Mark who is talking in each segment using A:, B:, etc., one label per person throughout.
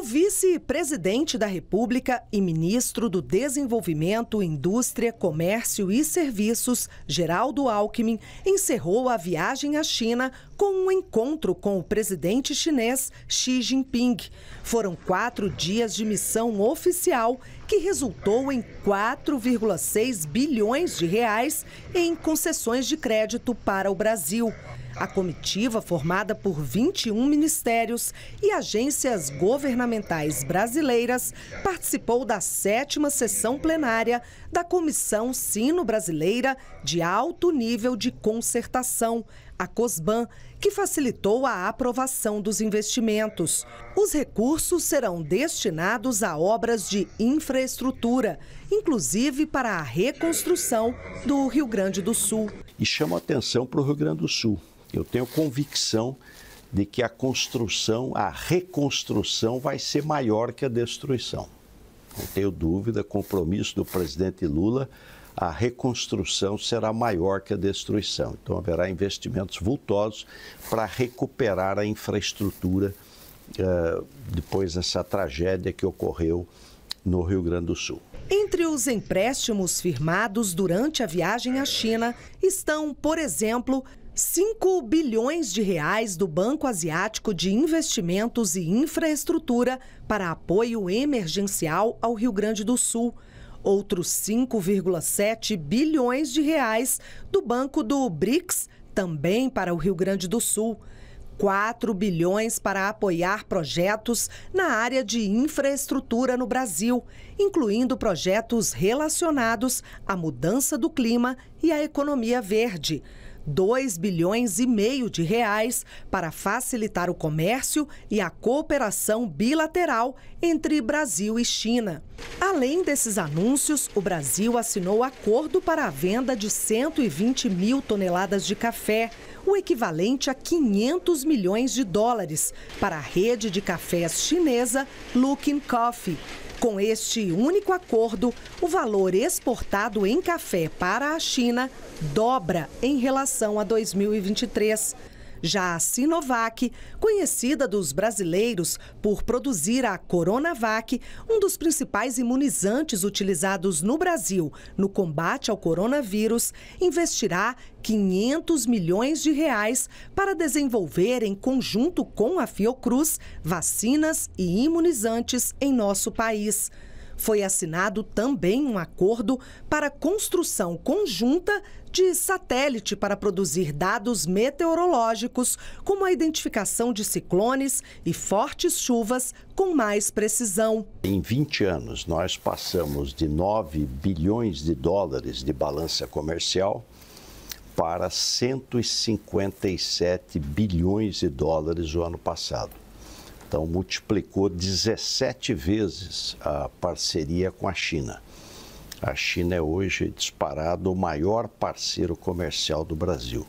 A: O vice-presidente da República e ministro do Desenvolvimento, Indústria, Comércio e Serviços, Geraldo Alckmin, encerrou a viagem à China com um encontro com o presidente chinês Xi Jinping. Foram quatro dias de missão oficial que resultou em 4,6 bilhões de reais em concessões de crédito para o Brasil. A comitiva, formada por 21 ministérios e agências governamentais brasileiras, participou da sétima sessão plenária da Comissão Sino-Brasileira de Alto Nível de Concertação, a COSBAN, que facilitou a aprovação dos investimentos. Os recursos serão destinados a obras de infraestrutura, inclusive para a reconstrução do Rio Grande do Sul.
B: E chamo a atenção para o Rio Grande do Sul. Eu tenho convicção de que a construção, a reconstrução vai ser maior que a destruição. Não tenho dúvida, compromisso do presidente Lula a reconstrução será maior que a destruição. Então, haverá investimentos vultosos para recuperar a infraestrutura uh, depois dessa tragédia que ocorreu no Rio Grande do Sul.
A: Entre os empréstimos firmados durante a viagem à China estão, por exemplo, 5 bilhões de reais do Banco Asiático de Investimentos e Infraestrutura para apoio emergencial ao Rio Grande do Sul Outros 5,7 bilhões de reais do Banco do BRICS, também para o Rio Grande do Sul. 4 bilhões para apoiar projetos na área de infraestrutura no Brasil, incluindo projetos relacionados à mudança do clima e à economia verde. 2 bilhões e meio de reais para facilitar o comércio e a cooperação bilateral entre Brasil e China. Além desses anúncios, o Brasil assinou acordo para a venda de 120 mil toneladas de café, o equivalente a 500 milhões de dólares, para a rede de cafés chinesa Luckin Coffee. Com este único acordo, o valor exportado em café para a China dobra em relação a 2023. Já a Sinovac, conhecida dos brasileiros por produzir a Coronavac, um dos principais imunizantes utilizados no Brasil no combate ao coronavírus, investirá 500 milhões de reais para desenvolver, em conjunto com a Fiocruz, vacinas e imunizantes em nosso país foi assinado também um acordo para construção conjunta de satélite para produzir dados meteorológicos, como a identificação de ciclones e fortes chuvas com mais precisão.
B: Em 20 anos, nós passamos de 9 bilhões de dólares de balança comercial para 157 bilhões de dólares o ano passado. Então, multiplicou 17 vezes a parceria com a China. A China é hoje disparado o maior parceiro comercial do Brasil.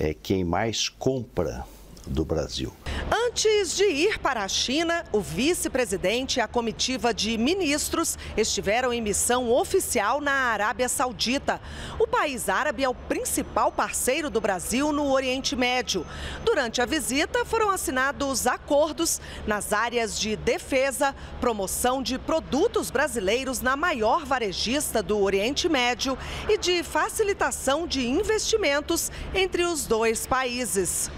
B: É quem mais compra do Brasil.
A: Antes de ir para a China, o vice-presidente e a comitiva de ministros estiveram em missão oficial na Arábia Saudita. O país árabe é o principal parceiro do Brasil no Oriente Médio. Durante a visita, foram assinados acordos nas áreas de defesa, promoção de produtos brasileiros na maior varejista do Oriente Médio e de facilitação de investimentos entre os dois países.